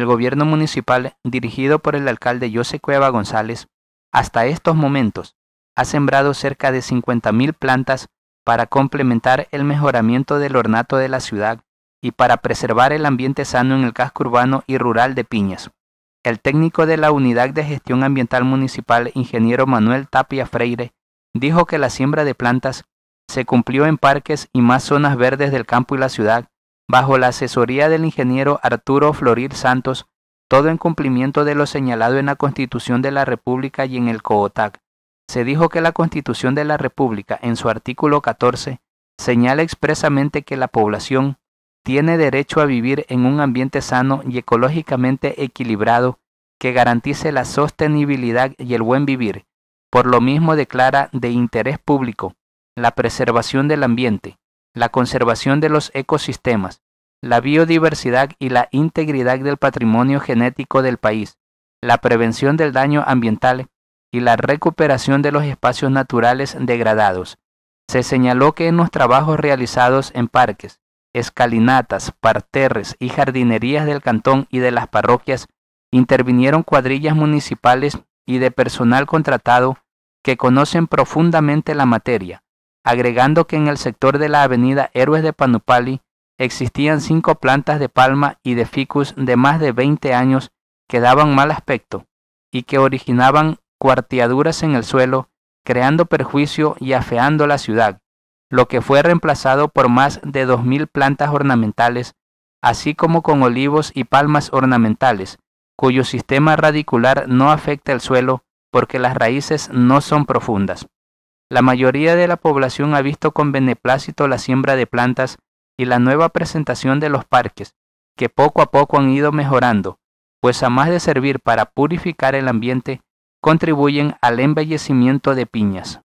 El gobierno municipal, dirigido por el alcalde José Cueva González, hasta estos momentos ha sembrado cerca de 50.000 plantas para complementar el mejoramiento del ornato de la ciudad y para preservar el ambiente sano en el casco urbano y rural de Piñas. El técnico de la Unidad de Gestión Ambiental Municipal, ingeniero Manuel Tapia Freire, dijo que la siembra de plantas se cumplió en parques y más zonas verdes del campo y la ciudad, bajo la asesoría del ingeniero Arturo Florir Santos, todo en cumplimiento de lo señalado en la Constitución de la República y en el COOTAC. Se dijo que la Constitución de la República, en su artículo 14, señala expresamente que la población tiene derecho a vivir en un ambiente sano y ecológicamente equilibrado que garantice la sostenibilidad y el buen vivir. Por lo mismo declara de interés público la preservación del ambiente, la conservación de los ecosistemas, la biodiversidad y la integridad del patrimonio genético del país, la prevención del daño ambiental y la recuperación de los espacios naturales degradados. Se señaló que en los trabajos realizados en parques, escalinatas, parterres y jardinerías del cantón y de las parroquias intervinieron cuadrillas municipales y de personal contratado que conocen profundamente la materia, agregando que en el sector de la avenida Héroes de Panupali existían cinco plantas de palma y de ficus de más de 20 años que daban mal aspecto y que originaban cuarteaduras en el suelo, creando perjuicio y afeando la ciudad, lo que fue reemplazado por más de 2.000 plantas ornamentales, así como con olivos y palmas ornamentales, cuyo sistema radicular no afecta el suelo porque las raíces no son profundas. La mayoría de la población ha visto con beneplácito la siembra de plantas y la nueva presentación de los parques, que poco a poco han ido mejorando, pues a más de servir para purificar el ambiente, contribuyen al embellecimiento de piñas.